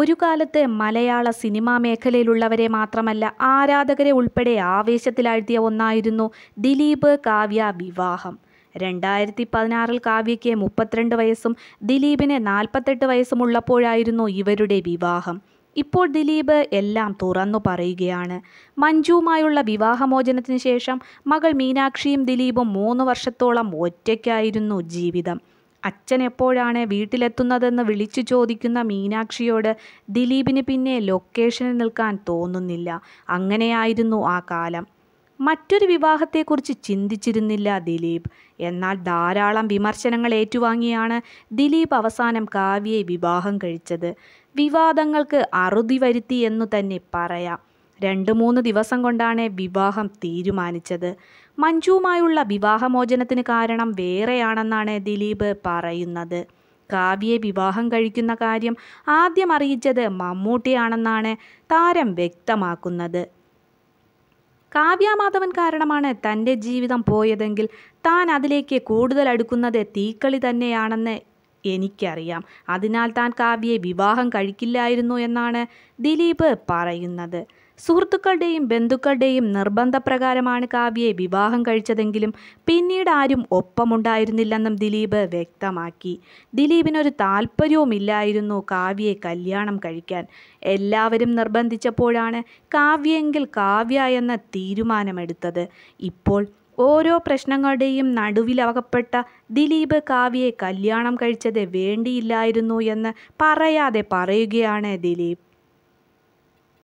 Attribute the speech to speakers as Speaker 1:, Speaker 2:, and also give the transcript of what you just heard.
Speaker 1: ഒരു കാലത്ത് മലയാള സിനിമാ മേഖലയിലുള്ളവരെ മാത്രമല്ല ആരാധകരെ ഉൾപ്പെടെ ആവേശത്തിലാഴ്ത്തിയ ഒന്നായിരുന്നു ദിലീപ് കാവ്യ വിവാഹം രണ്ടായിരത്തി പതിനാറിൽ കാവ്യയ്ക്ക് മുപ്പത്തിരണ്ട് വയസ്സും ദിലീപിന് നാൽപ്പത്തെട്ട് വയസ്സുമുള്ളപ്പോഴായിരുന്നു ഇവരുടെ വിവാഹം ഇപ്പോൾ ദിലീപ് എല്ലാം തുറന്നു പറയുകയാണ് മഞ്ജുവുമായുള്ള വിവാഹമോചനത്തിന് ശേഷം മകൾ മീനാക്ഷിയും ദിലീപും മൂന്ന് വർഷത്തോളം ഒറ്റയ്ക്കായിരുന്നു ജീവിതം അച്ഛൻ എപ്പോഴാണ് വീട്ടിലെത്തുന്നതെന്ന് വിളിച്ചു ചോദിക്കുന്ന മീനാക്ഷിയോട് ദിലീപിന് പിന്നെ ലൊക്കേഷനിൽ നിൽക്കാൻ തോന്നുന്നില്ല അങ്ങനെയായിരുന്നു ആ കാലം മറ്റൊരു വിവാഹത്തെക്കുറിച്ച് ചിന്തിച്ചിരുന്നില്ല ദിലീപ് എന്നാൽ ധാരാളം വിമർശനങ്ങൾ ഏറ്റുവാങ്ങിയാണ് ദിലീപ് അവസാനം കാവ്യയെ വിവാഹം കഴിച്ചത് വിവാദങ്ങൾക്ക് അറുതി വരുത്തി എന്നു തന്നെ പറയാം രണ്ട് മൂന്ന് ദിവസം കൊണ്ടാണ് വിവാഹം തീരുമാനിച്ചത് മഞ്ജുവുമായുള്ള വിവാഹമോചനത്തിന് കാരണം വേറെയാണെന്നാണ് ദിലീപ് പറയുന്നത് കാവ്യയെ വിവാഹം കഴിക്കുന്ന കാര്യം ആദ്യം അറിയിച്ചത് മമ്മൂട്ടിയാണെന്നാണ് താരം വ്യക്തമാക്കുന്നത് കാവ്യ മാധവൻ കാരണമാണ് തൻ്റെ ജീവിതം പോയതെങ്കിൽ താൻ അതിലേക്ക് കൂടുതൽ അടുക്കുന്നത് തീക്കളി തന്നെയാണെന്ന് എനിക്കറിയാം അതിനാൽ താൻ കാവ്യയെ വിവാഹം കഴിക്കില്ലായിരുന്നു എന്നാണ് ദിലീപ് പറയുന്നത് സുഹൃത്തുക്കളുടെയും ബന്ധുക്കളുടെയും നിർബന്ധപ്രകാരമാണ് കാവ്യയെ വിവാഹം കഴിച്ചതെങ്കിലും പിന്നീട് ആരും ഒപ്പമുണ്ടായിരുന്നില്ലെന്നും ദിലീപ് വ്യക്തമാക്കി ദിലീപിനൊരു താല്പര്യവുമില്ലായിരുന്നു കാവ്യയെ കല്യാണം കഴിക്കാൻ എല്ലാവരും നിർബന്ധിച്ചപ്പോഴാണ് കാവ്യെങ്കിൽ കാവ്യ എന്ന തീരുമാനമെടുത്തത് ഇപ്പോൾ ഓരോ പ്രശ്നങ്ങളുടെയും നടുവിലകപ്പെട്ട ദിലീപ് കാവ്യയെ കല്യാണം കഴിച്ചത് വേണ്ടിയില്ലായിരുന്നു എന്ന് പറയാതെ പറയുകയാണ് ദിലീപ്